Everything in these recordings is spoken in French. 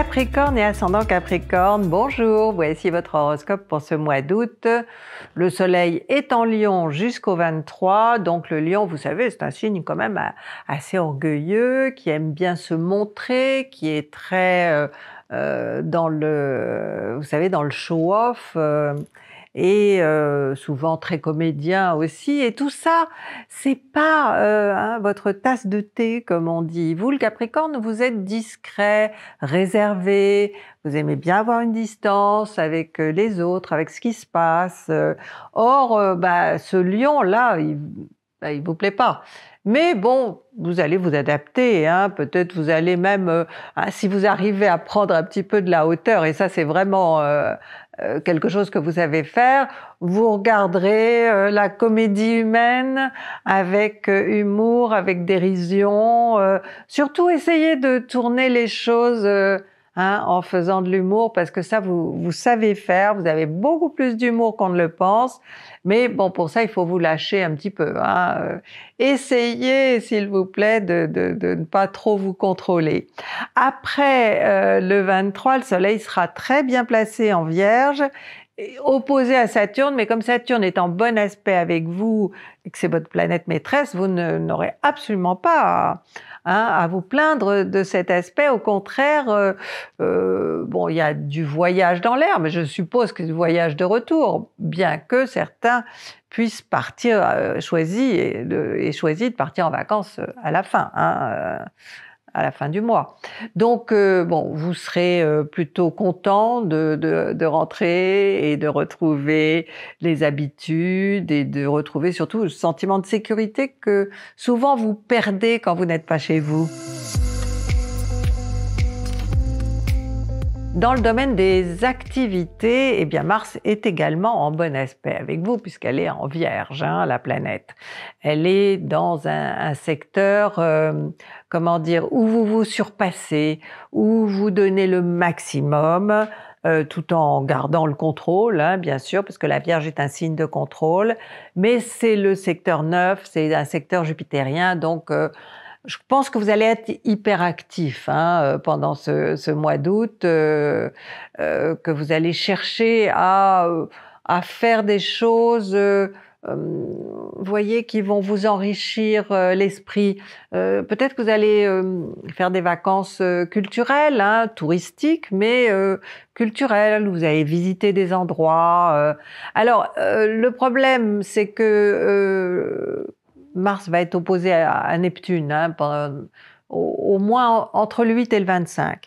Capricorne et ascendant Capricorne, bonjour, voici votre horoscope pour ce mois d'août. Le soleil est en lion jusqu'au 23, donc le lion, vous savez, c'est un signe quand même euh, assez orgueilleux, qui aime bien se montrer, qui est très euh, euh, dans le, vous savez, dans le show-off et euh, souvent très comédien aussi. Et tout ça, c'est pas euh, hein, votre tasse de thé, comme on dit. Vous, le Capricorne, vous êtes discret, réservé, vous aimez bien avoir une distance avec euh, les autres, avec ce qui se passe. Euh, or, bah, ce lion-là, il bah, il vous plaît pas. Mais bon, vous allez vous adapter. Hein. Peut-être vous allez même, hein, si vous arrivez à prendre un petit peu de la hauteur, et ça c'est vraiment euh, quelque chose que vous savez faire, vous regarderez euh, la comédie humaine avec euh, humour, avec dérision. surtout, essayez de tourner les choses Hein, en faisant de l'humour, parce que ça, vous, savez faire, vous avez beaucoup plus d'humour qu'on ne le pense, mais bon, pour ça, il faut vous lâcher un petit peu. Hein. Euh. Essayez, s'il vous plaît, de, ne pas trop vous contrôler. Après euh, le 23, le Soleil sera très bien placé en Vierge opposé à Saturne, mais comme Saturne est en bon aspect avec vous et que c'est votre planète maîtresse, vous n'aurez absolument pas hein, à, vous plaindre de cet aspect. Au contraire, euh, euh, bon, il y a du voyage dans l'air, mais je suppose que du voyage de retour, bien que certains puissent partir, euh, choisis et, et de partir en vacances à la fin. Hein, à la fin du mois. Donc, euh, bon, vous serez euh, plutôt content de, de, de, rentrer et de retrouver les habitudes et de retrouver surtout le sentiment de sécurité que souvent vous perdez quand vous n'êtes pas chez vous. Dans le domaine des activités, eh bien Mars est également en bon aspect avec vous puisqu'elle est en Vierge, hein, la planète. Elle est dans un, secteur, euh, comment dire, où vous vous surpassez, où vous donnez le maximum. Euh, tout en gardant le contrôle, hein, bien sûr, parce que la Vierge est un signe de contrôle, mais c'est le secteur 9, c'est un secteur jupitérien, donc euh, je pense que vous allez être hyper actif hein, euh, pendant ce, ce mois d'août, euh, euh, que vous allez chercher à, à faire des choses. voyez qui vont vous enrichir l'esprit. Peut-être que vous allez faire des vacances culturelles, hein, touristiques, mais culturelles. Vous allez visiter des endroits. Alors le problème, c'est que Mars va être opposé à, Neptune, hein, au, moins entre le 8 et le 25.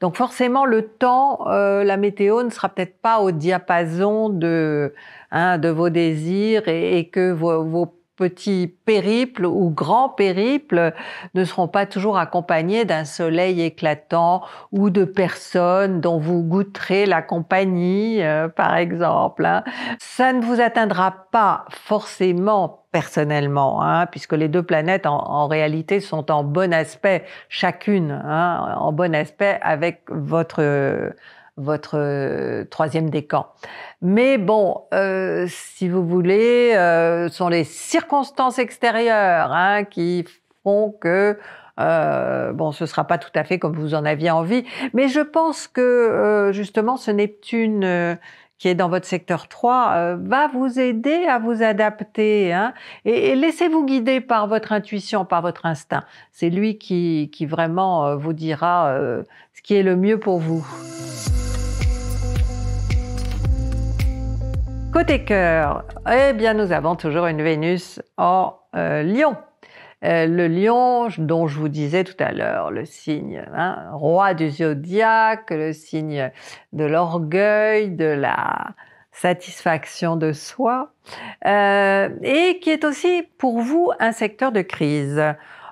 Donc forcément, le temps, euh, la météo ne sera peut-être pas au diapason de, hein, de vos désirs et, que vos petits périples ou grands périples ne seront pas toujours accompagnés d'un soleil éclatant ou de personnes dont vous goûterez la compagnie, euh, par exemple. Hein. Ça ne vous atteindra pas forcément personnellement, hein, puisque les deux planètes en, réalité sont en bon aspect, chacune, hein, en bon aspect avec votre votre euh, troisième décan. Mais bon, euh, si vous voulez, euh, ce sont les circonstances extérieures hein, qui font que euh, bon, ce sera pas tout à fait comme vous en aviez envie, mais je pense que justement ce Neptune qui est dans votre secteur 3 va vous aider à vous adapter hein. et, et laissez-vous guider par votre intuition, par votre instinct. C'est lui qui vraiment vous dira ce qui est le mieux pour vous. Côté cœur, eh bien, nous avons toujours une Vénus en euh, lion. Euh, le lion, dont je vous disais tout à l'heure, le signe hein, roi du zodiaque, le signe de l'orgueil, de la satisfaction de soi, euh, et qui est aussi pour vous un secteur de crise.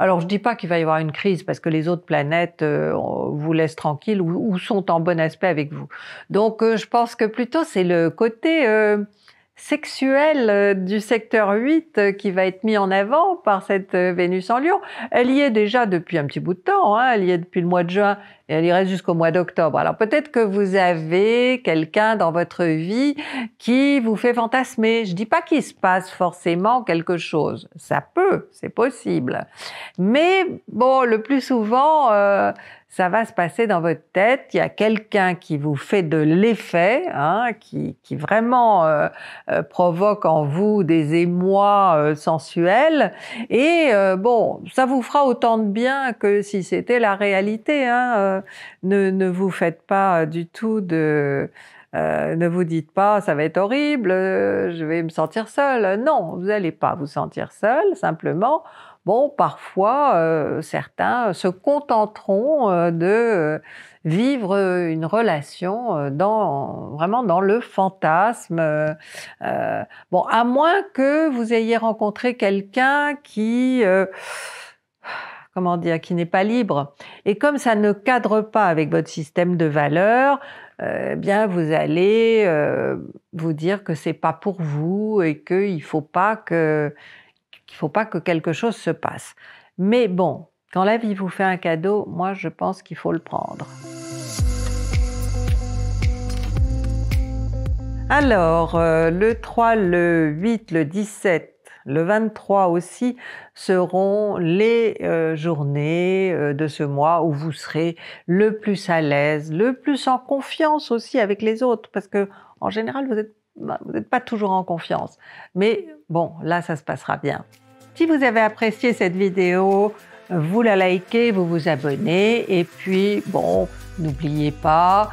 Alors, je ne dis pas qu'il va y avoir une crise parce que les autres planètes euh, vous laissent tranquille ou, sont en bon aspect avec vous. Donc, euh, je pense que plutôt c'est le côté euh, sexuel euh, du secteur 8 euh, qui va être mis en avant par cette euh, Vénus en Lion. Elle y est déjà depuis un petit bout de temps, hein. elle y est depuis le mois de juin et elle y reste jusqu'au mois d'octobre. Alors peut-être que vous avez quelqu'un dans votre vie qui vous fait fantasmer. Je dis pas qu'il se passe forcément quelque chose, ça peut, c'est possible. Mais bon, le plus souvent, ça va se passer dans votre tête. Il y a quelqu'un qui vous fait de l'effet, hein, qui, qui, vraiment euh, euh, provoque en vous des émois euh, sensuels. Et bon, ça vous fera autant de bien que si c'était la réalité. Hein, ne, ne, vous faites pas du tout de euh, ne vous dites pas ça va être horrible, euh, je vais me sentir seule. Euh, non, vous n'allez pas vous sentir seule, simplement. Bon, parfois, certains se contenteront de vivre une relation dans, vraiment dans le fantasme. bon, à moins que vous ayez rencontré quelqu'un qui comment dire, qui n'est pas libre. Et comme ça ne cadre pas avec votre système de valeurs, eh bien, vous allez euh, vous dire que c'est pas pour vous et qu'il faut pas que faut pas que quelque chose se passe. Mais bon, quand la vie vous fait un cadeau, moi je pense qu'il faut le prendre. Alors, euh, le 3, le 8, le 17, le 23 aussi seront les euh, journées euh, de ce mois où vous serez le plus à l'aise, le plus en confiance aussi avec les autres, parce que en général, vous n'êtes bah, pas toujours en confiance. Mais bon, là, ça se passera bien. Si vous avez apprécié cette vidéo, vous la likez, vous vous abonnez, et puis bon, n'oubliez pas